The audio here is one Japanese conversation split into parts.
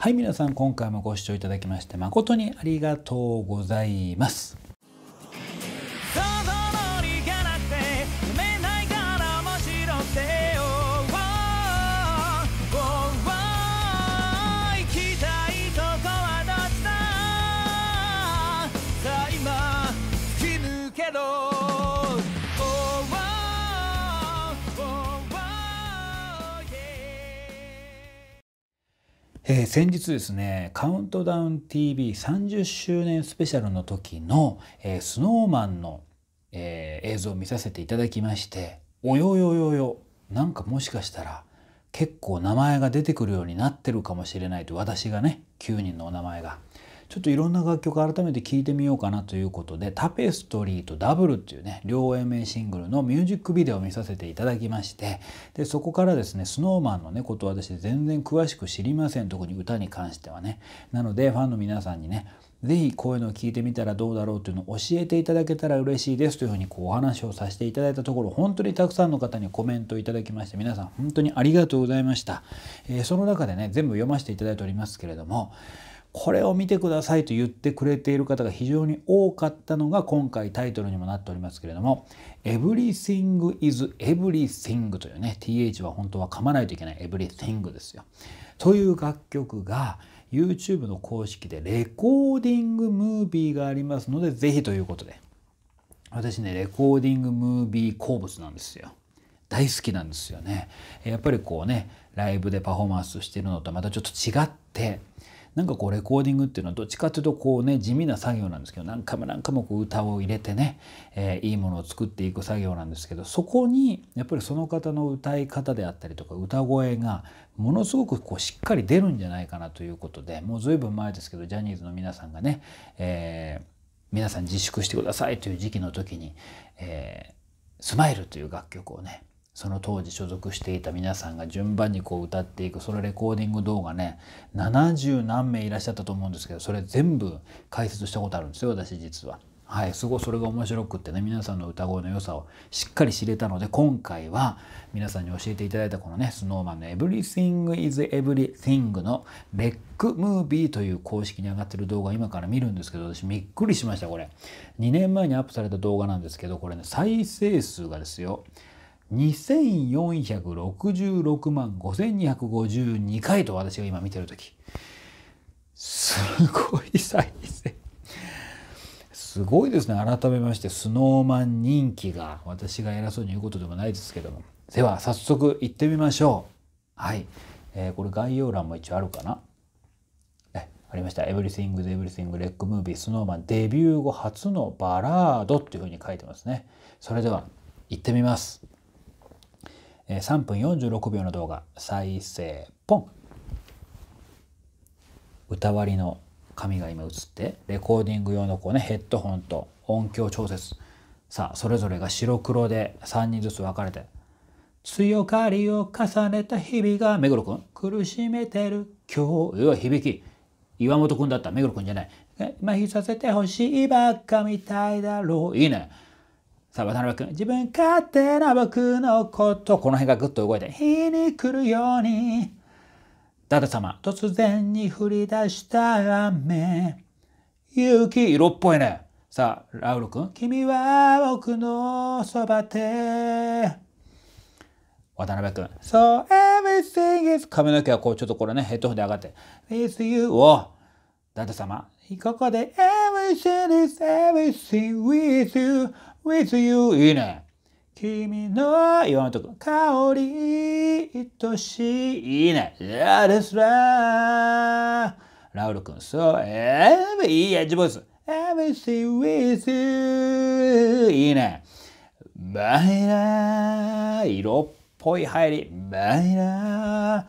はい、皆さん今回もご視聴いただきまして誠にありがとうございます。えー、先日ですね「カウントダウン t v 3 0周年スペシャルの時の、えー、スノーマンの、えー、映像を見させていただきましておよよよよなんかもしかしたら結構名前が出てくるようになってるかもしれないと私がね9人のお名前がちょっといろんな楽曲改めて聴いてみようかなということで「タペストリーとダブル」っていうね両 A 名シングルのミュージックビデオを見させていただきましてでそこからですね snowman のねことは私全然詳しく知りません特に歌に関してはね。なのでファンの皆さんにねぜひこういうのを聞いてみたらどうだろうというのを教えていただけたら嬉しいですというふうにこうお話をさせていただいたところ本当にたくさんの方にコメントをいただきまして皆さん本当にありがとうございました、えー、その中でね全部読ませていただいておりますけれどもこれを見てくださいと言ってくれている方が非常に多かったのが今回タイトルにもなっておりますけれども「Everything is Everything」というね TH は本当は噛まないといけない「Everything」ですよ。という楽曲が YouTube の公式でレコーディングムービーがありますので是非ということで私ねレコーディングムービー好物なんですよ。大好きなんですよね。やっぱりこうねライブでパフォーマンスしてるのとまたちょっと違って。なんかこうレコーディングっていうのはどっちかというとこうね地味な作業なんですけど何回も何回もこう歌を入れてね、えー、いいものを作っていく作業なんですけどそこにやっぱりその方の歌い方であったりとか歌声がものすごくこうしっかり出るんじゃないかなということでもう随分前ですけどジャニーズの皆さんがね、えー、皆さん自粛してくださいという時期の時に、えー、スマイルという楽曲をねその当時所属していた皆さんが順番にこう歌っていくそのレコーディング動画ね70何名いらっしゃったと思うんですけどそれ全部解説したことあるんですよ私実は。はい、すごいそれが面白くってね皆さんの歌声の良さをしっかり知れたので今回は皆さんに教えていただいたこのね SnowMan の「Everything is Everything」の「レックムービー」という公式に上がってる動画今から見るんですけど私びっくりしましたこれ2年前にアップされた動画なんですけどこれね再生数がですよ2466万5252回と私が今見てる時すごい再生すごいですね改めましてスノーマン人気が私が偉そうに言うことでもないですけどもでは早速行ってみましょうはい、えー、これ概要欄も一応あるかなありました「Everything's Everything Leg m o Snowman デビュー後初のバラード」っていうふうに書いてますねそれでは行ってみます3分46秒の動画再生ポン歌割りの紙が今映ってレコーディング用のこうねヘッドホンと音響調節さあそれぞれが白黒で3人ずつ分かれて「強がりを重ねた日々が目黒君苦しめてる今日は響き岩本君だった目黒君じゃない麻痺させてほしいばっかみたいだろういいねさあ、渡辺君。自分勝手な僕のこと。この辺がぐっと動いて、日に来るように。ダダ様、突然に降り出した雨。勇気、色っぽいね。さあ、ラウル君。君は僕のそばで。渡辺君。So everything is 髪の毛はこうちょっとこれね、ヘッドホンで上がって。With you を。ダダ様。ここで Everything is everything with you. with you いいね。君の今のとこ香り愛しいいいね。Yeah, that's r i g ラウル君、そう、えー、いいエッジボイス。Everything with you いいね。バイラー色っぽい入り。バイラー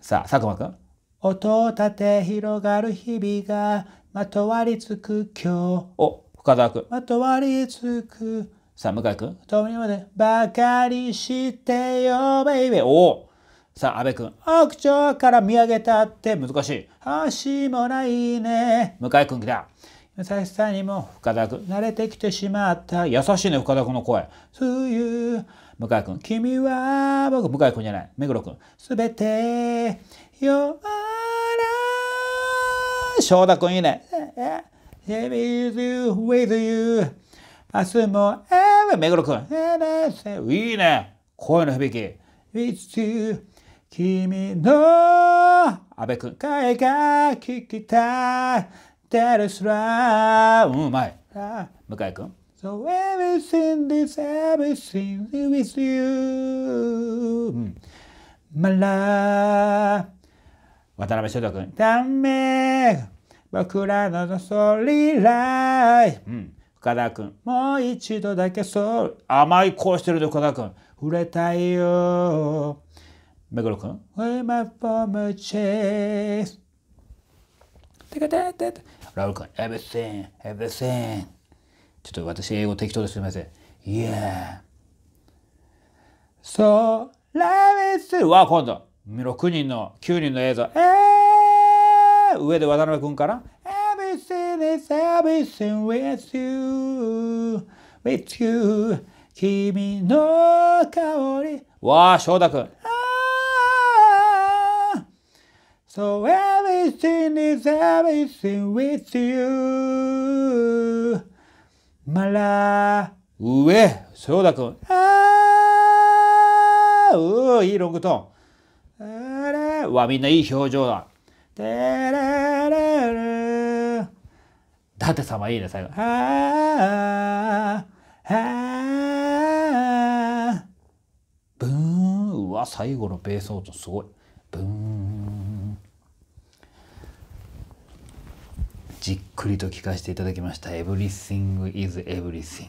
さあ、佐久間君。音を立て広がる日々がまとわりつく今日。お深沢君。まとわりつく。さあ、向井君。とにまで、ばかりしてよ、ベイベー。おおさあ、安部君。屋上から見上げたって難しい。足もないね。向井君来た。優しさにも深田君。慣れてきてしまった。優しいね、深田君の声。そう向井君。君は、僕、向井君じゃない。目黒君。すべて、よら。翔太君いいね。え Here is you, with you. 明日も、えー、目黒くん。いいね。声の響き。With you. 君の、安部くん。声が聞きたい。That is right. うまい。向井くん。So everything is everything with you. my love. 渡辺翔太くん。ダメ。僕らのソリライ、うん、深田君もう一度だけソーリ甘い声してるで深田君触れたいよ目黒君 We r e my former chase てかてててラウル君 Everything Everything ちょっと私英語適当ですみません Yeah So Love is は今度6人の9人の映像えー上で渡辺君から Everything is everything with you with you 君の香りわあ翔太君 So everything is everything with you まら上翔太君ああいいロングトーンあれわみんないい表情だ伊達様いいね、最後。はあ、はあ、ブーン。うわ、最後のベース音すごい。ブーン。じっくりと聞かせていただきました。Everything is everything。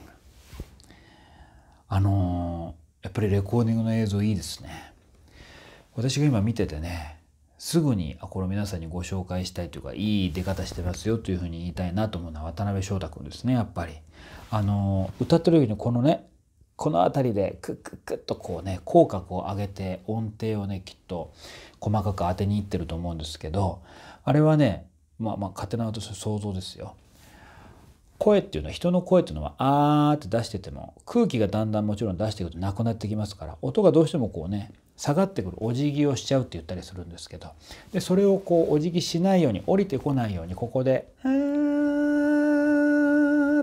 あのー、やっぱりレコーディングの映像いいですね。私が今見ててね、すぐにあこれ皆さんにご紹介したいというかいい出方してますよというふうに言いたいなと思うのは渡辺翔太君ですねやっぱり。あの歌ってる時にこのねこの辺りでクックックッとこうね口角を上げて音程をねきっと細かく当てにいってると思うんですけどあれはねまあまあ勝手な私の想像ですよ。声っていうのは人の声っていうのはあーって出してても空気がだんだんもちろん出していくとなくなってきますから音がどうしてもこうね下がってくるお辞儀をしちゃうって言ったりするんですけどでそれをこうお辞儀しないように降りてこないようにここで「っ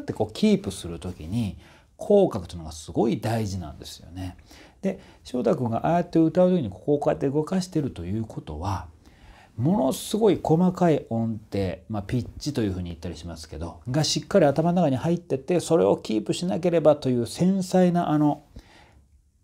てこうキープする時に口角というのがすごい大事なんですよね。で翔太君がああやって歌う時にここをこうやって動かしてるということはものすごい細かい音程、まあ、ピッチというふうに言ったりしますけどがしっかり頭の中に入っててそれをキープしなければという繊細なあの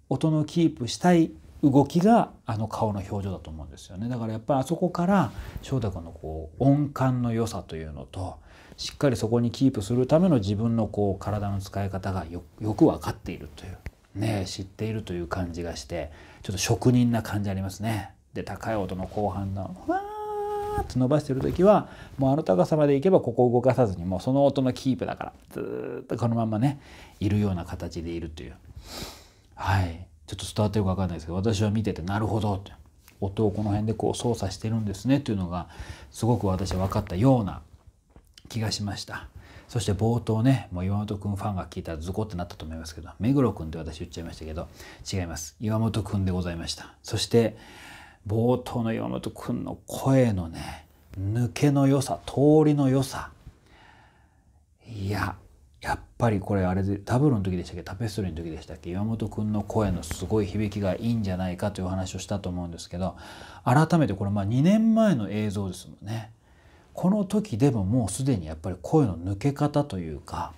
音のキープしたい動きがあの顔の表情だと思うんですよねだからやっぱりあそこから翔太君のこう音感の良さというのとしっかりそこにキープするための自分のこう体の使い方がよく分かっているというね知っているという感じがしてちょっと職人な感じありますね。で高い音の後半の「わーって伸ばしてる時はもうあの高さまでいけばここを動かさずにもうその音のキープだからずっとこのままねいるような形でいるという。はいちょっと伝わってるか分かんないですけど私は見ててなるほどって音をこの辺でこう操作してるんですねっていうのがすごく私は分かったような気がしました。そして冒頭ね、もう岩本くんファンが聞いたらズコってなったと思いますけど、目黒くんって私言っちゃいましたけど、違います。岩本くんでございました。そして、冒頭の岩本くんの声のね、抜けの良さ、通りの良さ。いや、やっぱりこれあれでダブルの時でしたっけタペストリーの時でしたっけ岩本君の声のすごい響きがいいんじゃないかという話をしたと思うんですけど改めてこれまあ2年前の映像ですもんね。この時でももうすでにやっぱり声の抜け方というか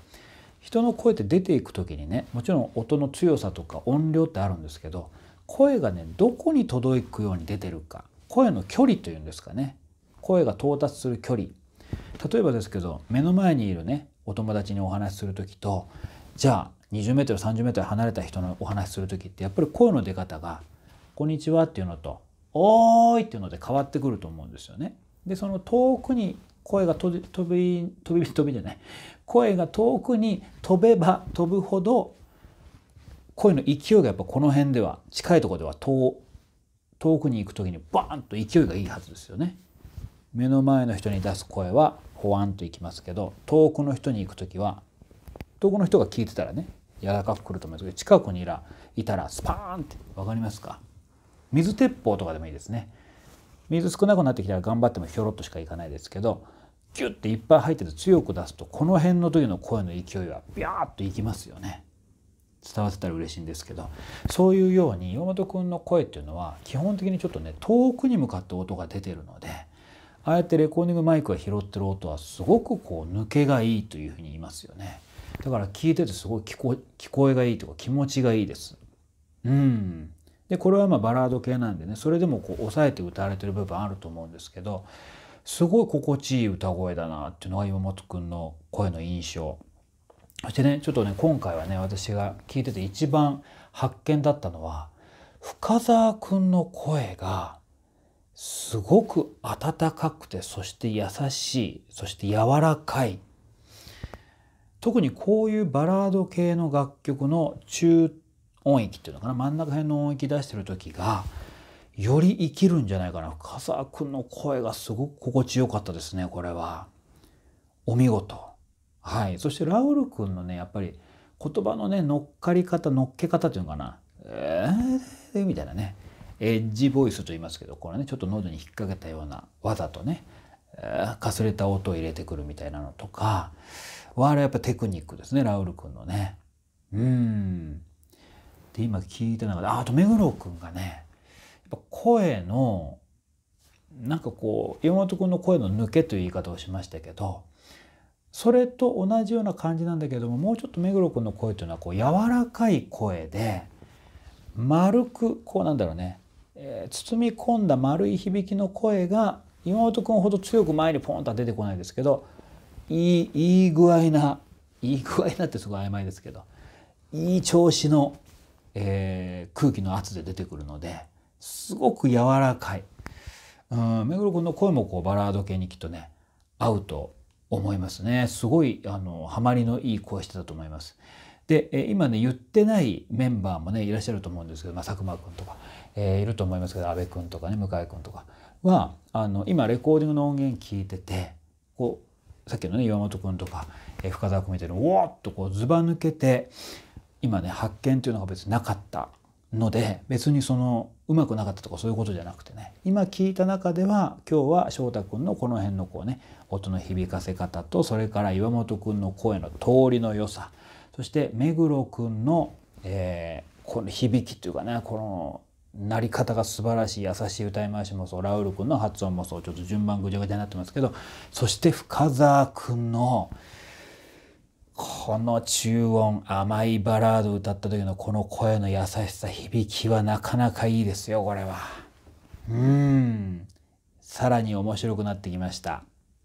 人の声って出ていく時にねもちろん音の強さとか音量ってあるんですけど声がねどこに届くように出てるか声の距離というんですかね声が到達する距離例えばですけど目の前にいるねお友達にお話しする時とじゃあ 20m30m 離れた人のお話しする時ってやっぱり声の出方が「こんにちは」っていうのと「おーい」っていうので変わってくると思うんですよね。でその遠くに声が飛び飛び飛び飛びじゃない声が遠くに飛べば飛ぶほど声の勢いがやっぱこの辺では近いとこでは遠遠くに行く時にバーンと勢いがいいはずですよね。目の前の人に出す声はポワンと行きますけど遠くの人に行く時は遠くの人が聞いてたらね柔らかくくると思いますけど近くにいらいたらスパーンって分かりますか水鉄砲とかでもいいですね水少なくなってきたら頑張ってもひょろっとしかいかないですけどギュッていっぱい入ってて強く出すとこの辺の時の声の勢いはビャーッといきますよね伝わってたら嬉しいんですけどそういうように岩本君の声っていうのは基本的にちょっとね遠くに向かって音が出てるので。ああやってレコーディングマイクが拾ってる音はすごくこう抜けがいいというふうに言いますよねだから聞いててすごい聞こ聞こえがいいとか気持ちがいいですうんでこれはまあバラード系なんでねそれでもこう抑えて歌われてる部分あると思うんですけどすごい心地いい歌声だなっていうのが岩本君の声の印象そしてねちょっとね今回はね私が聞いてて一番発見だったのは深澤君の声がすごく温かくてそして優しいそして柔らかい特にこういうバラード系の楽曲の中音域っていうのかな真ん中辺の音域出してる時がより生きるんじゃないかな深澤んの声がすごく心地よかったですねこれは。お見事。はい、そしてラウル君のねやっぱり言葉のね乗っかり方乗っけ方っていうのかな「えー」みたいなねエッジボイスと言いますけどこれねちょっと喉に引っ掛けたようなわざとねかすれた音を入れてくるみたいなのとか我々やっぱテクニックですねラウル君のね。うんで今聞いた中でああと目黒君がねやっぱ声のなんかこう山本君の声の抜けという言い方をしましたけどそれと同じような感じなんだけどももうちょっと目黒君の声というのはこう柔らかい声で丸くこうなんだろうねえー、包み込んだ丸い響きの声が今本君ほど強く前にポンとは出てこないですけどいいいい具合ないい具合なってすごい曖昧ですけどいい調子の、えー、空気の圧で出てくるのですごく柔らかい。うん目黒君の声もこうバラード系にきっとね合うと思いますねすごいあのハマりのいい声してたと思います。で今ね言ってないメンバーもねいらっしゃると思うんですけど、まあ、佐久間君とかえー、いると思いますけど阿部君とかね向井君とかはあの今レコーディングの音源聞いててこうさっきのね岩本君とか、えー、深澤君みたいにおおっとこうずば抜けて今ね発見というのが別になかったので別にそのうまくなかったとかそういうことじゃなくてね今聞いた中では今日は翔太君のこの辺のこうね音の響かせ方とそれから岩本君の声の通りの良さそして目黒君の、えー、この響きというかねこのなり方が素晴らしい優しい歌い回しもそうラウール君の発音もそうちょっと順番ぐちゃぐちゃになってますけどそして深澤君のこの中音甘いバラード歌った時のこの声の優しさ響きはなかなかいいですよこれは。うんさらに面白くなってきました。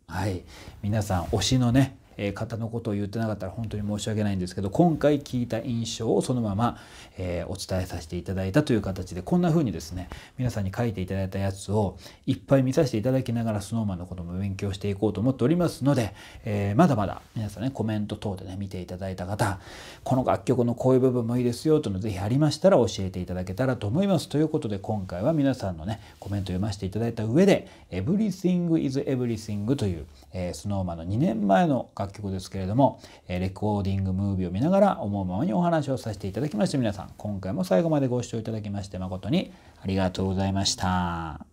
はい皆さん推しのねえ方のことを言ってなかったら本当に申し訳ないんですけど今回聞いた印象をそのまま、えお伝えさせていただいたという形でこんな風にですね皆さんに書いていただいたやつをいっぱい見させていただきながら snowman のことも勉強していこうと思っておりますので、えまだまだ皆さんねコメント等でね見ていただいた方この楽曲のこういう部分もいいですよというのぜひありましたら教えていただけたらと思いますということで今回は皆さんのねコメント読ませていただいた上で「Everything is Everything」という、え n o w m a n の2年前の楽曲楽曲ですけれども、えレコーディングムービーを見ながら思うままにお話をさせていただきまして皆さん今回も最後までご視聴いただきまして誠にありがとうございました。